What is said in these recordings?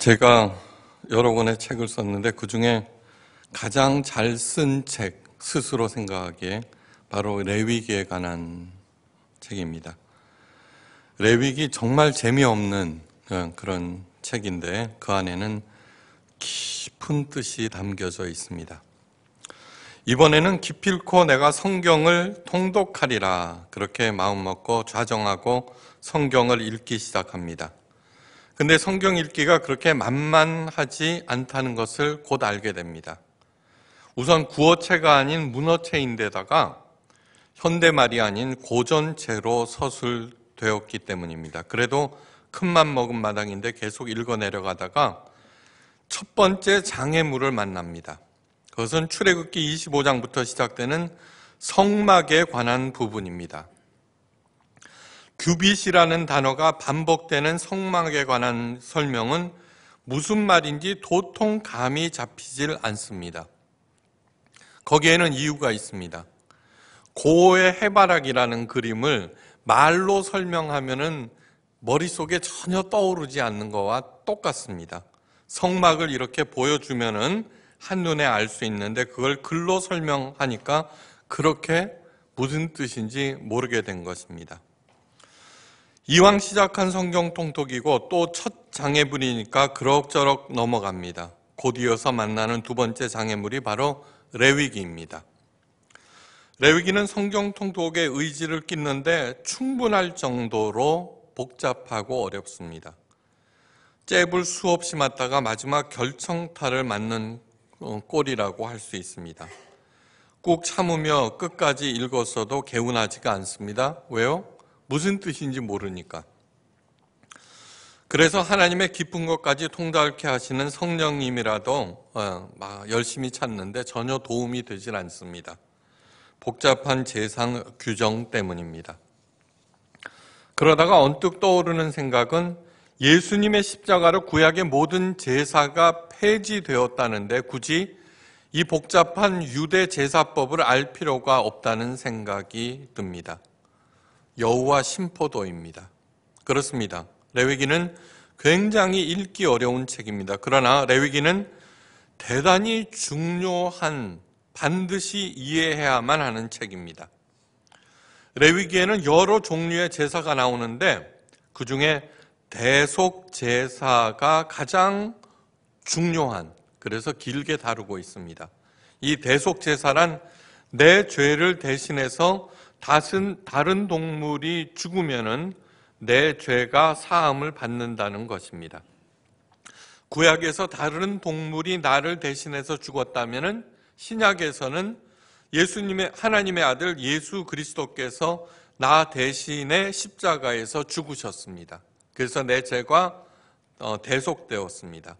제가 여러 권의 책을 썼는데 그 중에 가장 잘 쓴 책, 스스로 생각하기에 바로 레위기에 관한 책입니다. 레위기 정말 재미없는 어, 그런 책인데 그 안에는 깊은 뜻이 담겨져 있습니다. 이번에는 기필코 내가 성경을 통독하리라 그렇게 마음먹고 좌정하고 성경을 읽기 시작합니다. 근데 성경 읽기가 그렇게 만만하지 않다는 것을 곧 알게 됩니다. 우선 구어체가 아닌 문어체인데다가 현대말이 아닌 고전체로 서술되었기 때문입니다. 그래도 큰맘 먹은 마당인데 계속 읽어 내려가다가 첫 번째 장애물을 만납니다. 그것은 출애굽기 25장부터 시작되는 성막에 관한 부분입니다. 규빗이라는 단어가 반복되는 성막에 관한 설명은 무슨 말인지 도통 감이 잡히질 않습니다. 거기에는 이유가 있습니다. 고의 해바라기라는 그림을 말로 설명하면은 머릿속에 전혀 떠오르지 않는 것과 똑같습니다. 성막을 이렇게 보여주면은 한눈에 알 수 있는데 그걸 글로 설명하니까 그렇게 무슨 뜻인지 모르게 된 것입니다. 이왕 시작한 성경 통독이고 또 첫 장애물이니까 그럭저럭 넘어갑니다. 곧 이어서 만나는 두 번째 장애물이 바로 레위기입니다. 레위기는 성경 통독의 의지를 끼는데 충분할 정도로 복잡하고 어렵습니다. 잽을 수없이 맞다가 마지막 결청타를 맞는 어, 꼴이라고 할 수 있습니다. 꾹 참으며 끝까지 읽었어도 개운하지가 않습니다. 왜요? 무슨 뜻인지 모르니까. 그래서 하나님의 깊은 것까지 통달케 하시는 성령님이라도 막 어, 열심히 찾는데 전혀 도움이 되질 않습니다. 복잡한 재상 규정 때문입니다. 그러다가 언뜻 떠오르는 생각은 예수님의 십자가로 구약의 모든 제사가 폐지되었다는데 굳이 이 복잡한 유대 제사법을 알 필요가 없다는 생각이 듭니다. 여호와 심포도입니다. 그렇습니다. 레위기는 굉장히 읽기 어려운 책입니다. 그러나 레위기는 대단히 중요한 반드시 이해해야만 하는 책입니다. 레위기에는 여러 종류의 제사가 나오는데 그 중에 대속 제사가 가장 중요한 그래서 길게 다루고 있습니다. 이 대속 제사란 내 죄를 대신해서 다른, 다른 동물이 죽으면은 내 죄가 사함을 받는다는 것입니다. 구약에서 다른 동물이 나를 대신해서 죽었다면은 신약에서는 예수님의 하나님의 아들 예수 그리스도께서 나 대신에 십자가에서 죽으셨습니다. 그래서 내 죄가 어, 대속되었습니다.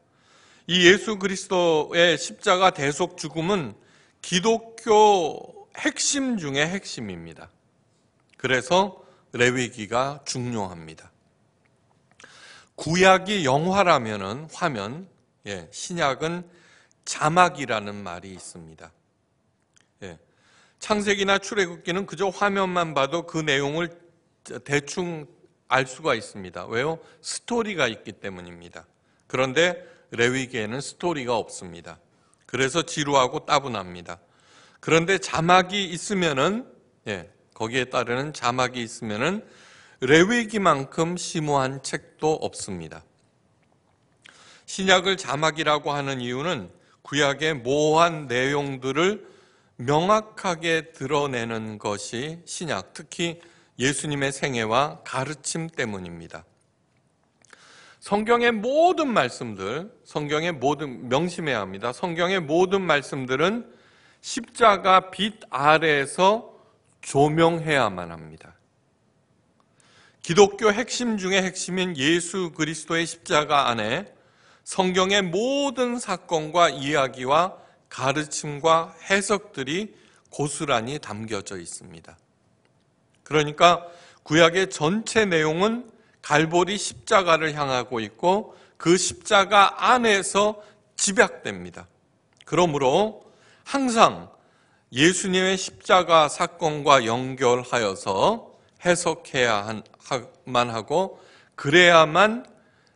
이 예수 그리스도의 십자가 대속 죽음은 기독교 핵심 중의 핵심입니다. 그래서 레위기가 중요합니다. 구약이 영화라면은 화면, 예, 신약은 자막이라는 말이 있습니다. 예, 창세기나 출애굽기는 그저 화면만 봐도 그 내용을 대충 알 수가 있습니다. 왜요? 스토리가 있기 때문입니다. 그런데 레위기에는 스토리가 없습니다. 그래서 지루하고 따분합니다. 그런데 자막이 있으면은 예, 거기에 따르는 자막이 있으면은 레위기만큼 심오한 책도 없습니다. 신약을 자막이라고 하는 이유는 구약의 모호한 내용들을 명확하게 드러내는 것이 신약, 특히 예수님의 생애와 가르침 때문입니다. 성경의 모든 말씀들, 성경의 모든 명심해야 합니다. 성경의 모든 말씀들은 십자가 빛 아래에서 조명해야만 합니다. 기독교 핵심 중의 핵심인 예수 그리스도의 십자가 안에 성경의 모든 사건과 이야기와 가르침과 해석들이 고스란히 담겨져 있습니다. 그러니까 구약의 전체 내용은 갈보리 십자가를 향하고 있고 그 십자가 안에서 집약됩니다. 그러므로 항상 예수님의 십자가 사건과 연결하여서 해석해야 만 하고 그래야만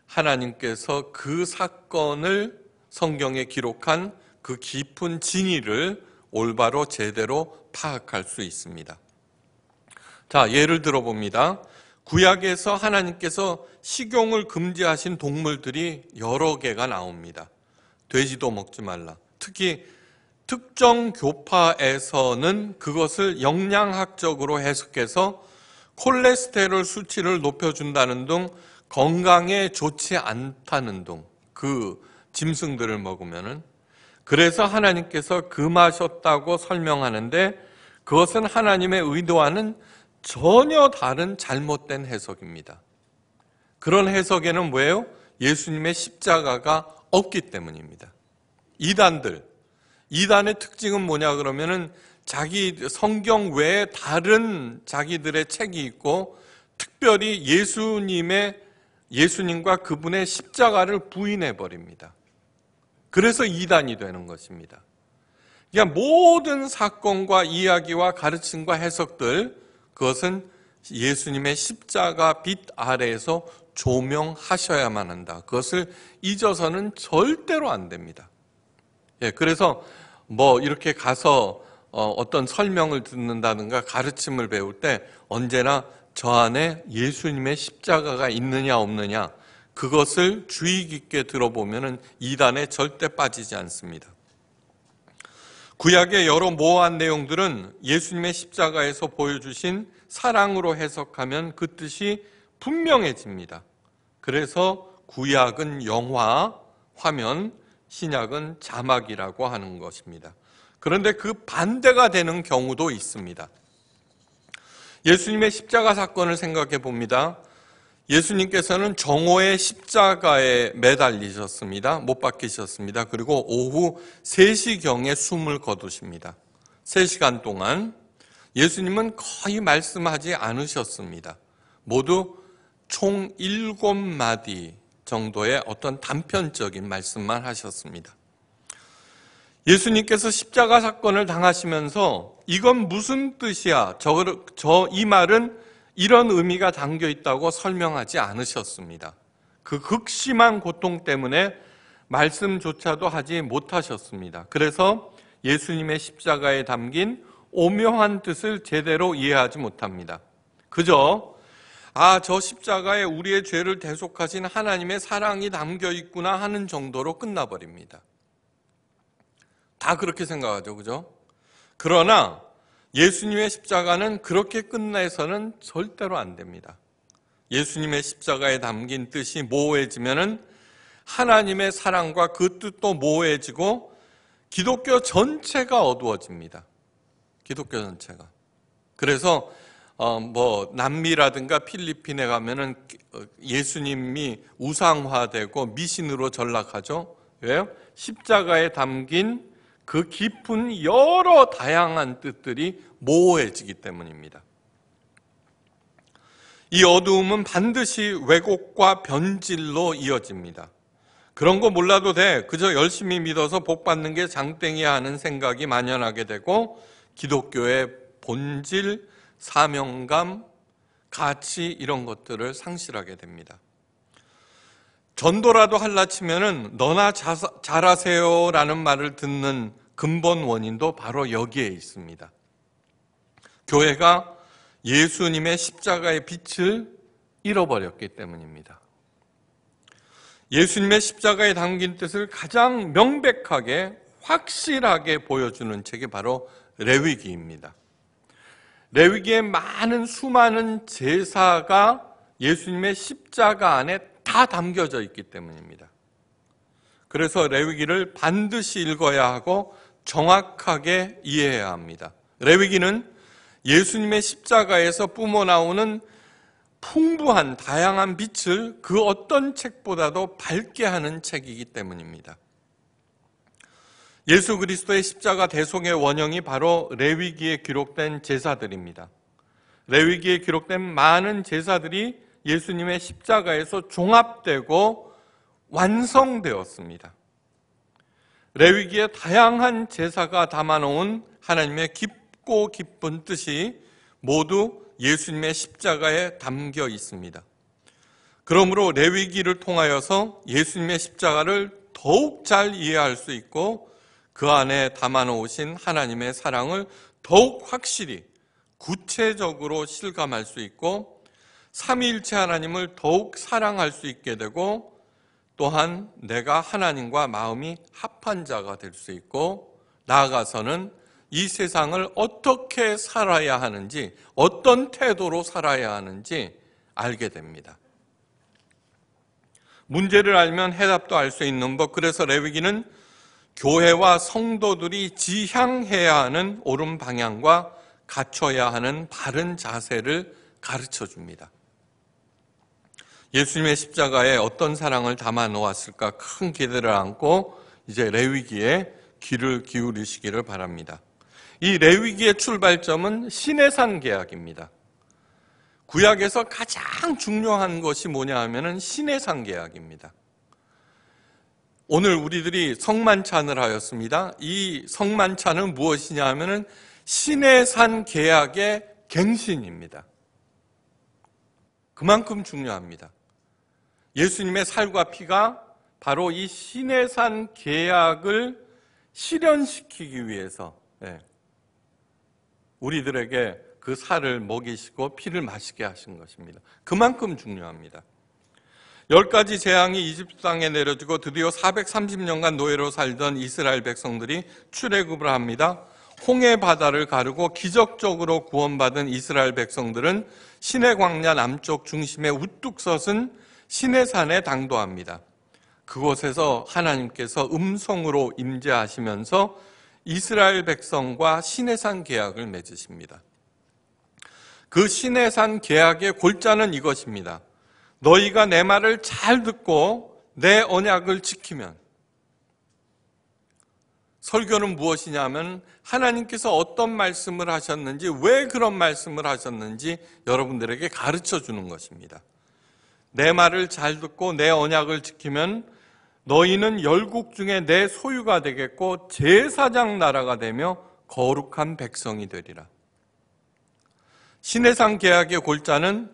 하나님께서 그 사건을 성경에 기록한 그 깊은 진위를 올바로 제대로 파악할 수 있습니다. 자, 예를 들어 봅니다. 구약에서 하나님께서 식용을 금지하신 동물들이 여러 개가 나옵니다. 돼지도 먹지 말라. 특히 특정 교파에서는 그것을 영양학적으로 해석해서 콜레스테롤 수치를 높여준다는 등 건강에 좋지 않다는 등 그 짐승들을 먹으면은 그래서 하나님께서 금하셨다고 설명하는데 그것은 하나님의 의도와는 전혀 다른 잘못된 해석입니다. 그런 해석에는 뭐예요? 예수님의 십자가가 없기 때문입니다 이단들, 이단의 특징은 뭐냐 그러면은 자기 성경 외에 다른 자기들의 책이 있고 특별히 예수님의 예수님과 그분의 십자가를 부인해 버립니다. 그래서 이단이 되는 것입니다. 그러니까 모든 사건과 이야기와 가르침과 해석들 그것은 예수님의 십자가 빛 아래에서 조명하셔야만 한다. 그것을 잊어서는 절대로 안 됩니다. 예, 그래서 뭐 이렇게 가서 어, 어떤 설명을 듣는다든가 가르침을 배울 때 언제나 저 안에 예수님의 십자가가 있느냐 없느냐 그것을 주의 깊게 들어보면 이단에 절대 빠지지 않습니다. 구약의 여러 모호한 내용들은 예수님의 십자가에서 보여주신 사랑으로 해석하면 그 뜻이 분명해집니다. 그래서 구약은 영화, 화면, 신약은 자막이라고 하는 것입니다. 그런데 그 반대가 되는 경우도 있습니다. 예수님의 십자가 사건을 생각해 봅니다. 예수님께서는 정오에 십자가에 매달리셨습니다. 못 박히셨습니다. 그리고 오후 3시경에 숨을 거두십니다. 3시간 동안 예수님은 거의 말씀하지 않으셨습니다. 모두 총 7마디 정도의 어떤 단편적인 말씀만 하셨습니다. 예수님께서 십자가 사건을 당하시면서 이건 무슨 뜻이야? 저, 저, 말은 이런 의미가 담겨 있다고 설명하지 않으셨습니다. 그 극심한 고통 때문에 말씀조차도 하지 못하셨습니다. 그래서 예수님의 십자가에 담긴 오묘한 뜻을 제대로 이해하지 못합니다. 그저 아, 저 십자가에 우리의 죄를 대속하신 하나님의 사랑이 담겨 있구나 하는 정도로 끝나버립니다. 다 그렇게 생각하죠, 그죠? 그러나 예수님의 십자가는 그렇게 끝내서는 절대로 안 됩니다. 예수님의 십자가에 담긴 뜻이 모호해지면은 하나님의 사랑과 그 뜻도 모호해지고 기독교 전체가 어두워집니다. 기독교 전체가. 그래서 어, 뭐 남미라든가 필리핀에 가면은 어, 예수님이 우상화되고 미신으로 전락하죠. 왜요? 십자가에 담긴 그 깊은 여러 다양한 뜻들이 모호해지기 때문입니다. 이 어두움은 반드시 왜곡과 변질로 이어집니다. 그런 거 몰라도 돼. 그저 열심히 믿어서 복 받는 게 장땡이야 하는 생각이 만연하게 되고 기독교의 본질 사명감, 가치 이런 것들을 상실하게 됩니다. 전도라도 할라 치면은 너나 잘하세요라는 말을 듣는 근본 원인도 바로 여기에 있습니다. 교회가 예수님의 십자가의 빛을 잃어버렸기 때문입니다. 예수님의 십자가에 담긴 뜻을 가장 명백하게 확실하게 보여주는 책이 바로 레위기입니다. 레위기의 많은 수많은 제사가 예수님의 십자가 안에 다 담겨져 있기 때문입니다. 그래서 레위기를 반드시 읽어야 하고 정확하게 이해해야 합니다. 레위기는 예수님의 십자가에서 뿜어나오는 풍부한 다양한 빛을 그 어떤 책보다도 밝게 하는 책이기 때문입니다. 예수 그리스도의 십자가 대속의 원형이 바로 레위기에 기록된 제사들입니다. 레위기에 기록된 많은 제사들이 예수님의 십자가에서 종합되고 완성되었습니다. 레위기에 다양한 제사가 담아놓은 하나님의 깊고 깊은 뜻이 모두 예수님의 십자가에 담겨 있습니다. 그러므로 레위기를 통하여서 예수님의 십자가를 더욱 잘 이해할 수 있고 그 안에 담아놓으신 하나님의 사랑을 더욱 확실히 구체적으로 실감할 수 있고 삼위일체 하나님을 더욱 사랑할 수 있게 되고 또한 내가 하나님과 마음이 합한 자가 될 수 있고 나아가서는 이 세상을 어떻게 살아야 하는지 어떤 태도로 살아야 하는지 알게 됩니다. 문제를 알면 해답도 알 수 있는 법. 그래서 레위기는 교회와 성도들이 지향해야 하는 옳은 방향과 갖춰야 하는 바른 자세를 가르쳐 줍니다. 예수님의 십자가에 어떤 사랑을 담아 놓았을까 큰 기대를 안고 이제 레위기에 귀를 기울이시기를 바랍니다. 이 레위기의 출발점은 신내산 계약입니다. 구약에서 가장 중요한 것이 뭐냐 하면은 시내산 계약입니다. 오늘 우리들이 성만찬을 하였습니다. 이 성만찬은 무엇이냐 하면은 신의 산 계약의 갱신입니다. 그만큼 중요합니다. 예수님의 살과 피가 바로 이 신의 산 계약을 실현시키기 위해서 예, 우리들에게 그 살을 먹이시고 피를 마시게 하신 것입니다. 그만큼 중요합니다. 10가지 재앙이 이집트 땅에 내려지고 드디어 430년간 노예로 살던 이스라엘 백성들이 출애굽을 합니다. 홍해 바다를 가르고 기적적으로 구원받은 이스라엘 백성들은 시내 광야 남쪽 중심에 우뚝 솟은 시내산에 당도합니다. 그곳에서 하나님께서 음성으로 임재하시면서 이스라엘 백성과 시내산 계약을 맺으십니다. 그 시내산 계약의 골자는 이것입니다. 너희가 내 말을 잘 듣고 내 언약을 지키면 설교는 무엇이냐면 하나님께서 어떤 말씀을 하셨는지 왜 그런 말씀을 하셨는지 여러분들에게 가르쳐 주는 것입니다. 내 말을 잘 듣고 내 언약을 지키면 너희는 열국 중에 내 소유가 되겠고 제사장 나라가 되며 거룩한 백성이 되리라. 신해상 계약의 골자는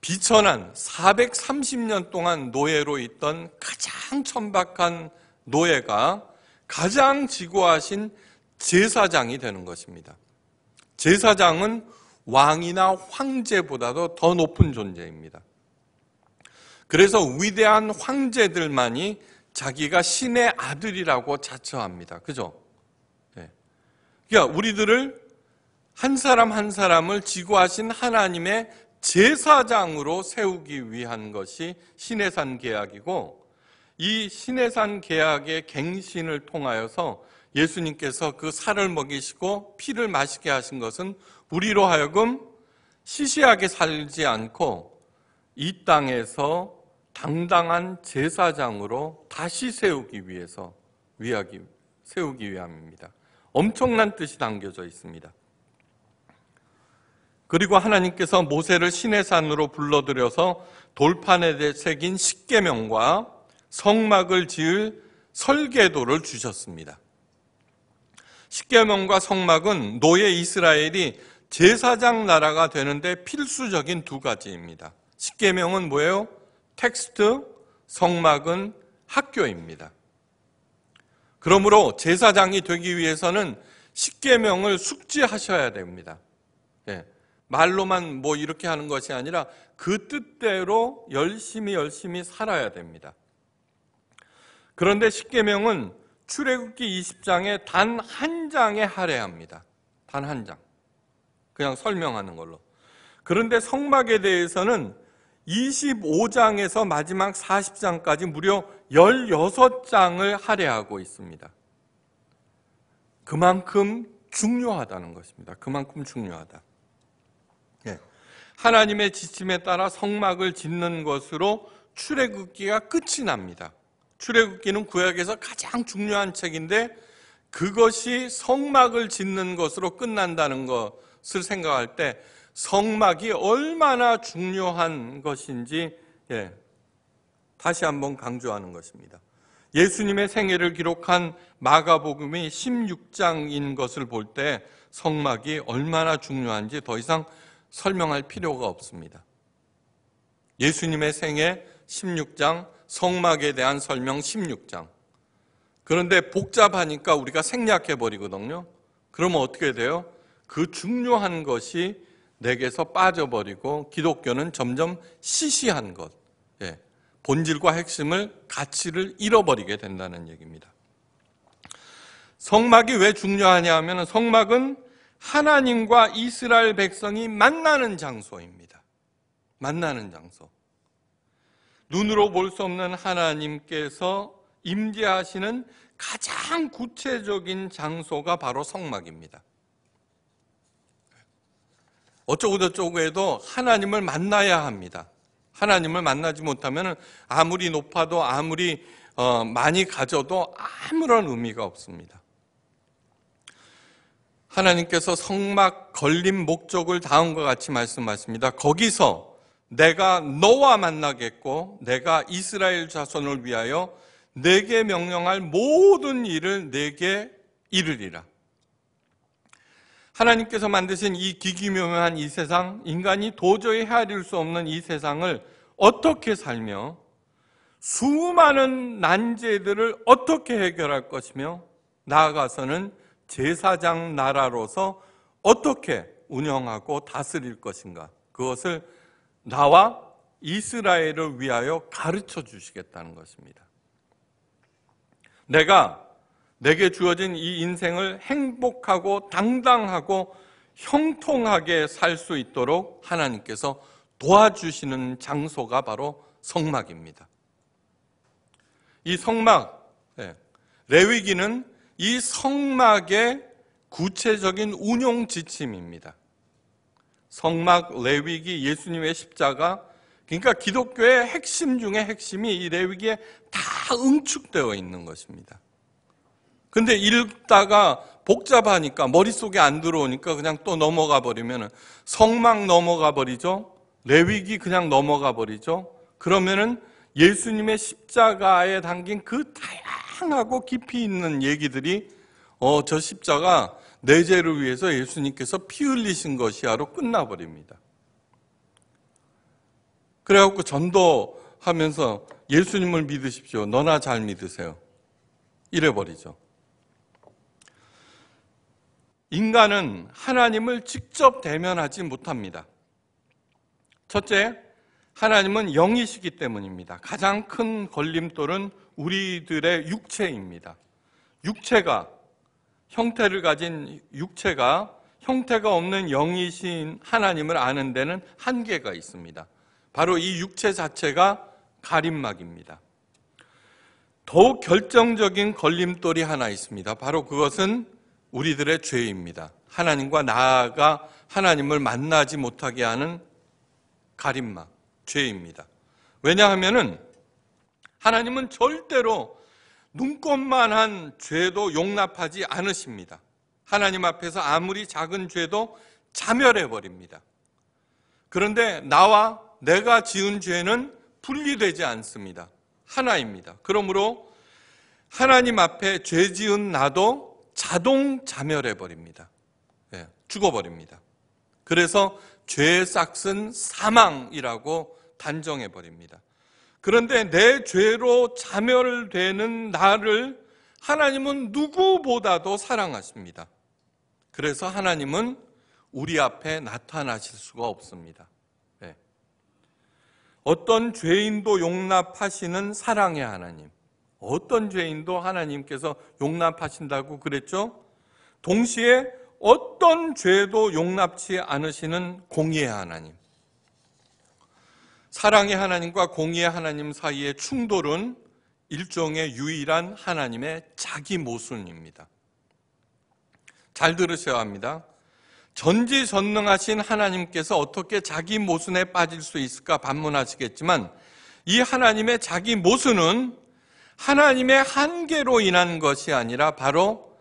비천한 430년 동안 노예로 있던 가장 천박한 노예가 가장 지고하신 제사장이 되는 것입니다. 제사장은 왕이나 황제보다도 더 높은 존재입니다. 그래서 위대한 황제들만이 자기가 신의 아들이라고 자처합니다. 그죠? 예. 그러니까 우리들을 한 사람 한 사람을 지구하신 하나님의 제사장으로 세우기 위한 것이 신해산 계약이고 이 신해산 계약의 갱신을 통하여서 예수님께서 그 살을 먹이시고 피를 마시게 하신 것은 우리로 하여금 시시하게 살지 않고 이 땅에서 당당한 제사장으로 다시 세우기 위해서 위하기, 세우기 위함입니다. 엄청난 뜻이 담겨져 있습니다. 그리고 하나님께서 모세를 시내산으로 불러들여서 돌판에 새긴 십계명과 성막을 지을 설계도를 주셨습니다. 십계명과 성막은 노예 이스라엘이 제사장 나라가 되는데 필수적인 두 가지입니다. 십계명은 뭐예요? 텍스트, 성막은 학교입니다. 그러므로 제사장이 되기 위해서는 십계명을 숙지하셔야 됩니다. 예. 말로만 뭐 이렇게 하는 것이 아니라 그 뜻대로 열심히 열심히 살아야 됩니다. 그런데 십계명은 출애굽기 20장에 단 한 장에 할애합니다. 단 한 장. 그냥 설명하는 걸로. 그런데 성막에 대해서는 25장에서 마지막 40장까지 무려 16장을 할애하고 있습니다. 그만큼 중요하다는 것입니다. 그만큼 중요하다. 하나님의 지침에 따라 성막을 짓는 것으로 출애굽기가 끝이 납니다. 출애굽기는 구약에서 가장 중요한 책인데 그것이 성막을 짓는 것으로 끝난다는 것을 생각할 때 성막이 얼마나 중요한 것인지 예, 다시 한번 강조하는 것입니다. 예수님의 생애를 기록한 마가복음이 16장인 것을 볼 때 성막이 얼마나 중요한지 더 이상 설명할 필요가 없습니다. 예수님의 생애 16장, 성막에 대한 설명 16장. 그런데 복잡하니까 우리가 생략해 버리거든요. 그러면 어떻게 돼요? 그 중요한 것이 내게서 빠져버리고 기독교는 점점 시시한 것, 예. 본질과 핵심을 가치를 잃어버리게 된다는 얘기입니다. 성막이 왜 중요하냐 하면 성막은 하나님과 이스라엘 백성이 만나는 장소입니다. 만나는 장소. 눈으로 볼 수 없는 하나님께서 임재하시는 가장 구체적인 장소가 바로 성막입니다. 어쩌고저쩌고 해도 하나님을 만나야 합니다. 하나님을 만나지 못하면 아무리 높아도 아무리 어, 많이 가져도 아무런 의미가 없습니다. 하나님께서 성막 걸림 목적을 다음과 같이 말씀하십니다. 거기서 내가 너와 만나겠고 내가 이스라엘 자손을 위하여 내게 명령할 모든 일을 내게 이르리라. 하나님께서 만드신 이 기기묘묘한 이 세상, 인간이 도저히 헤아릴 수 없는 이 세상을 어떻게 살며 수많은 난제들을 어떻게 해결할 것이며 나아가서는 제사장 나라로서 어떻게 운영하고 다스릴 것인가 그것을 나와 이스라엘을 위하여 가르쳐 주시겠다는 것입니다. 내가 내게 주어진 이 인생을 행복하고 당당하고 형통하게 살 수 있도록 하나님께서 도와주시는 장소가 바로 성막입니다. 이 성막, 예, 레위기는 이 성막의 구체적인 운용 지침입니다. 성막 레위기 예수님의 십자가 그러니까 기독교의 핵심 중의 핵심이 이 레위기에 다 응축되어 있는 것입니다. 근데 읽다가 복잡하니까 머릿속에 안 들어오니까 그냥 또 넘어가 버리면 성막 넘어가 버리죠. 레위기 그냥 넘어가 버리죠. 그러면은 예수님의 십자가에 담긴 그 다양한 상하고 깊이 있는 얘기들이 어, 저 십자가 내 죄를 위해서 예수님께서 피 흘리신 것이야로 끝나버립니다. 그래갖고 전도하면서 예수님을 믿으십시오. 너나 잘 믿으세요. 이래버리죠. 인간은 하나님을 직접 대면하지 못합니다. 첫째, 하나님은 영이시기 때문입니다. 가장 큰 걸림돌은 우리들의 육체입니다. 육체가 형태를 가진 육체가 형태가 없는 영이신 하나님을 아는 데는 한계가 있습니다. 바로 이 육체 자체가 가림막입니다. 더욱 결정적인 걸림돌이 하나 있습니다. 바로 그것은 우리들의 죄입니다. 하나님과 나아가 하나님을 만나지 못하게 하는 가림막, 죄입니다. 왜냐하면은 하나님은 절대로 눈꽃만한 죄도 용납하지 않으십니다. 하나님 앞에서 아무리 작은 죄도 자멸해 버립니다. 그런데 나와 내가 지은 죄는 분리되지 않습니다. 하나입니다. 그러므로 하나님 앞에 죄 지은 나도 자동 자멸해 버립니다. 예, 죽어 버립니다. 그래서 죄의 싹은 사망이라고 단정해 버립니다. 그런데 내 죄로 자멸되는 나를 하나님은 누구보다도 사랑하십니다. 그래서 하나님은 우리 앞에 나타나실 수가 없습니다. 네. 어떤 죄인도 용납하시는 사랑의 하나님. 어떤 죄인도 하나님께서 용납하신다고 그랬죠? 동시에 어떤 죄도 용납치 않으시는 공의의 하나님. 사랑의 하나님과 공의의 하나님 사이의 충돌은 일종의 유일한 하나님의 자기 모순입니다. 잘 들으셔야 합니다. 전지전능하신 하나님께서 어떻게 자기 모순에 빠질 수 있을까 반문하시겠지만 이 하나님의 자기 모순은 하나님의 한계로 인한 것이 아니라 바로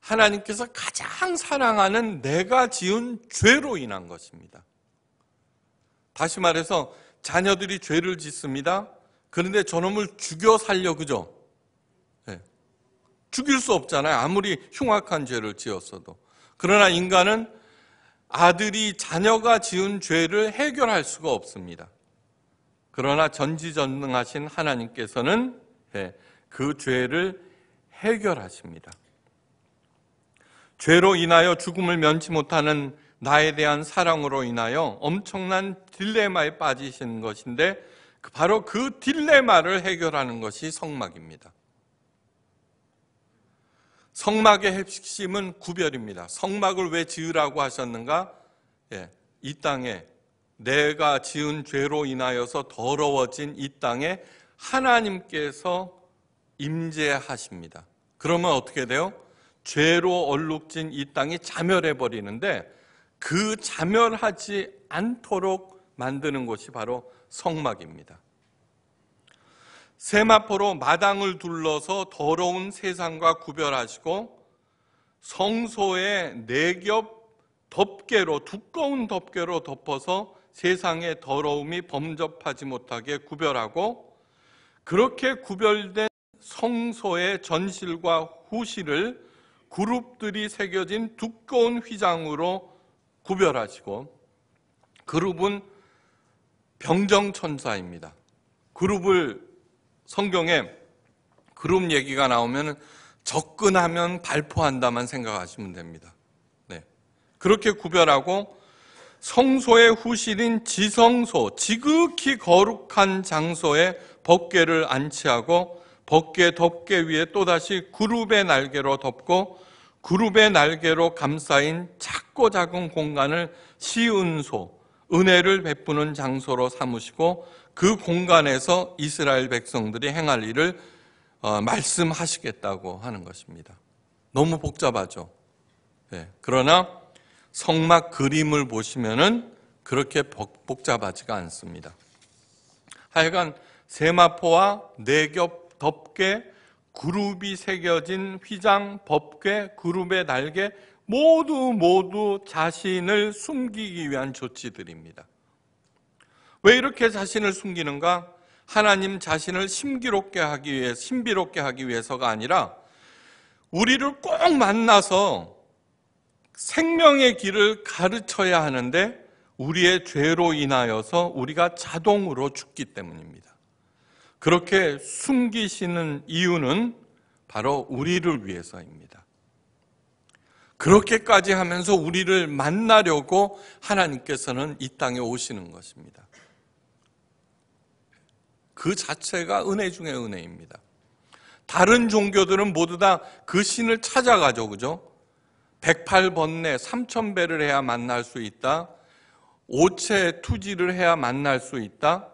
하나님께서 가장 사랑하는 내가 지은 죄로 인한 것입니다. 다시 말해서 자녀들이 죄를 짓습니다. 그런데 저놈을 죽여 살려 그죠? 네. 죽일 수 없잖아요. 아무리 흉악한 죄를 지었어도. 그러나 인간은 아들이 자녀가 지은 죄를 해결할 수가 없습니다. 그러나 전지전능하신 하나님께서는 네. 그 죄를 해결하십니다. 죄로 인하여 죽음을 면치 못하는 나에 대한 사랑으로 인하여 엄청난 딜레마에 빠지신 것인데 그 바로 그 딜레마를 해결하는 것이 성막입니다. 성막의 핵심은 구별입니다. 성막을 왜 지으라고 하셨는가? 예, 이 땅에 내가 지은 죄로 인하여서 더러워진 이 땅에 하나님께서 임재하십니다. 그러면 어떻게 돼요? 죄로 얼룩진 이 땅이 자멸해 버리는데 그 자멸하지 않도록 만드는 것이 바로 성막입니다. 세마포로 마당을 둘러서 더러운 세상과 구별하시고 성소의 네 겹 덮개로 두꺼운 덮개로 덮어서 세상의 더러움이 범접하지 못하게 구별하고 그렇게 구별된 성소의 전실과 후실을 그룹들이 새겨진 두꺼운 휘장으로 구별하시고 그룹은 병정천사입니다. 그룹을 성경에 그룹 얘기가 나오면 접근하면 발포한다만 생각하시면 됩니다. 네. 그렇게 구별하고 성소의 후실인 지성소, 지극히 거룩한 장소에 벗개를 안치하고 벗개 덮개 위에 또다시 그룹의 날개로 덮고 그룹의 날개로 감싸인 작고 작은 공간을 시은소, 은혜를 베푸는 장소로 삼으시고 그 공간에서 이스라엘 백성들이 행할 일을 어, 말씀하시겠다고 하는 것입니다. 너무 복잡하죠. 네. 그러나 성막 그림을 보시면은 그렇게 복잡하지가 않습니다. 하여간 세마포와 네겹 덮개 그룹이 새겨진 휘장, 법궤, 그룹의 날개 모두 모두 자신을 숨기기 위한 조치들입니다. 왜 이렇게 자신을 숨기는가? 하나님 자신을 신비롭게 하기 위해 신비롭게 하기 위해서가 아니라 우리를 꼭 만나서 생명의 길을 가르쳐야 하는데 우리의 죄로 인하여서 우리가 자동으로 죽기 때문입니다. 그렇게 숨기시는 이유는 바로 우리를 위해서입니다. 그렇게까지 하면서 우리를 만나려고 하나님께서는 이 땅에 오시는 것입니다. 그 자체가 은혜 중의 은혜입니다. 다른 종교들은 모두 다 그 신을 찾아가죠, 그죠? 108번뇌 3천배를 해야 만날 수 있다. 오체 투지를 해야 만날 수 있다.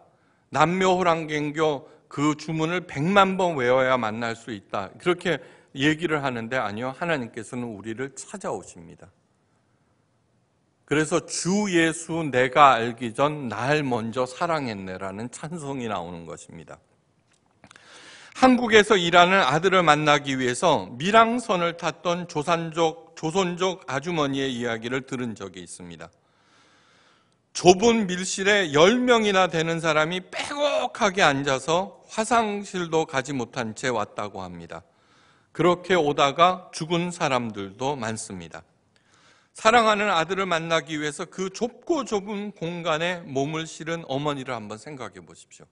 남묘호랑갱교 그 주문을 백만 번 외워야 만날 수 있다. 그렇게 얘기를 하는데 아니요. 하나님께서는 우리를 찾아오십니다. 그래서 주 예수 내가 알기 전 날 먼저 사랑했네라는 찬송이 나오는 것입니다. 한국에서 일하는 아들을 만나기 위해서 밀항선을 탔던 조산족, 조선족 아주머니의 이야기를 들은 적이 있습니다. 좁은 밀실에 10명이나 되는 사람이 빼곡하게 앉아서 화장실도 가지 못한 채 왔다고 합니다. 그렇게 오다가 죽은 사람들도 많습니다. 사랑하는 아들을 만나기 위해서 그 좁고 좁은 공간에 몸을 실은 어머니를 한번 생각해 보십시오.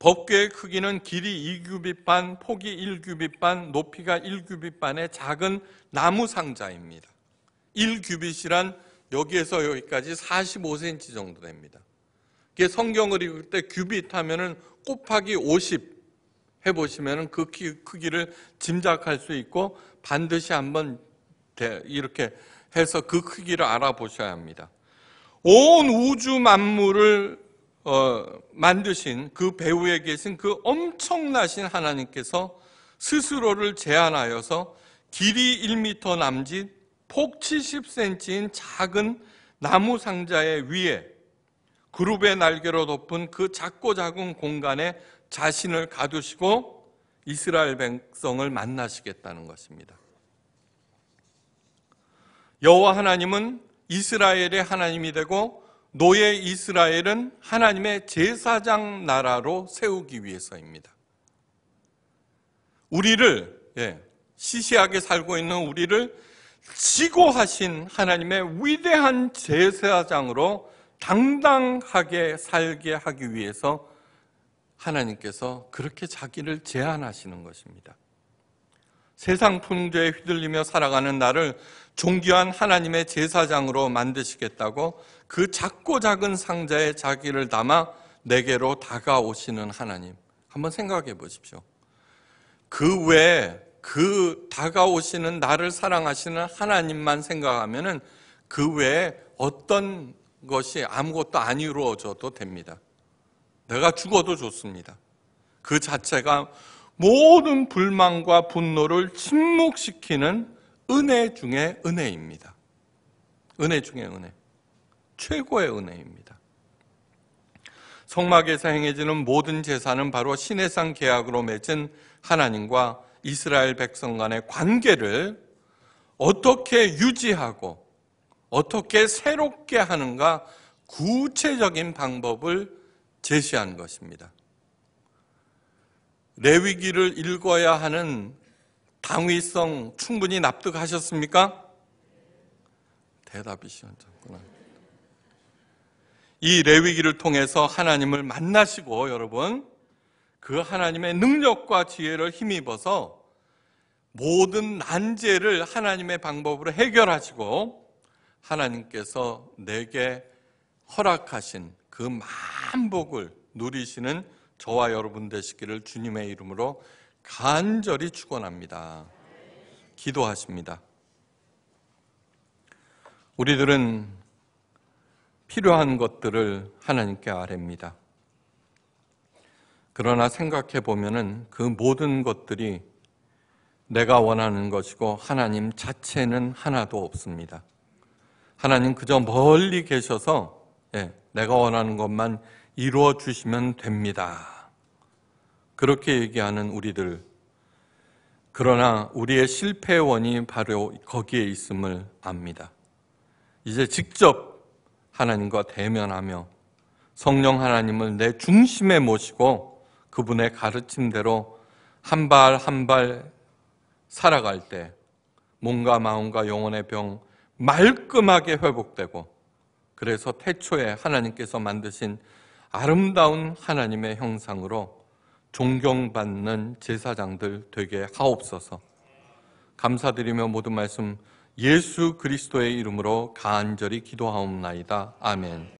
법궤의 크기는 길이 2규빗 반, 폭이 1규빗 반, 높이가 1규빗 반의 작은 나무 상자입니다. 1규빗이란 여기에서 여기까지 45cm 정도 됩니다. 이게 성경을 읽을 때 규빗 하면은 곱하기 50 해보시면은 그 크기를 짐작할 수 있고 반드시 한번 이렇게 해서 그 크기를 알아보셔야 합니다. 온 우주 만물을 어, 만드신 그 배우에 계신 그 엄청나신 하나님께서 스스로를 제안하여서 길이 1 m 남짓, 폭 70cm인 작은 나무 상자의 위에 그룹의 날개로 덮은 그 작고 작은 공간에 자신을 가두시고 이스라엘 백성을 만나시겠다는 것입니다. 여호와 하나님은 이스라엘의 하나님이 되고 노예 이스라엘은 하나님의 제사장 나라로 세우기 위해서입니다. 우리를 예, 시시하게 살고 있는 우리를 지고하신 하나님의 위대한 제사장으로 당당하게 살게 하기 위해서 하나님께서 그렇게 자기를 제안하시는 것입니다. 세상 풍조에 휘둘리며 살아가는 나를 종교한 하나님의 제사장으로 만드시겠다고 그 작고 작은 상자에 자기를 담아 내게로 다가오시는 하나님. 한번 생각해 보십시오. 그 외에 그 다가오시는 나를 사랑하시는 하나님만 생각하면그 외에 어떤 것이 아무것도 안 이루어져도 됩니다. 내가 죽어도 좋습니다. 그 자체가 모든 불만과 분노를 침묵시키는 은혜 중의 은혜입니다. 은혜 중의 은혜. 최고의 은혜입니다. 성막에서 행해지는 모든 제사는 바로 신의 상 계약으로 맺은 하나님과 이스라엘 백성 간의 관계를 어떻게 유지하고 어떻게 새롭게 하는가 구체적인 방법을 제시한 것입니다. 레위기를 읽어야 하는 당위성 충분히 납득하셨습니까? 대답이 시원찮구나. 이 레위기를 통해서 하나님을 만나시고 여러분 그 하나님의 능력과 지혜를 힘입어서 모든 난제를 하나님의 방법으로 해결하시고 하나님께서 내게 허락하신 그 만복을 누리시는 저와 여러분 되시기를 주님의 이름으로 간절히 축원합니다. 기도하십니다. 우리들은 필요한 것들을 하나님께 아뢰입니다. 그러나 생각해 보면은 그 모든 것들이 내가 원하는 것이고 하나님 자체는 하나도 없습니다. 하나님 그저 멀리 계셔서 예, 내가 원하는 것만 이루어 주시면 됩니다. 그렇게 얘기하는 우리들. 그러나 우리의 실패 원이 바로 거기에 있음을 압니다. 이제 직접 하나님과 대면하며 성령 하나님을 내 중심에 모시고 그분의 가르침대로 한 발 한 발 살아갈 때 몸과 마음과 영혼의 병 말끔하게 회복되고 그래서 태초에 하나님께서 만드신 아름다운 하나님의 형상으로 존경받는 제사장들 되게 하옵소서. 감사드리며 모든 말씀 예수 그리스도의 이름으로 간절히 기도하옵나이다. 아멘.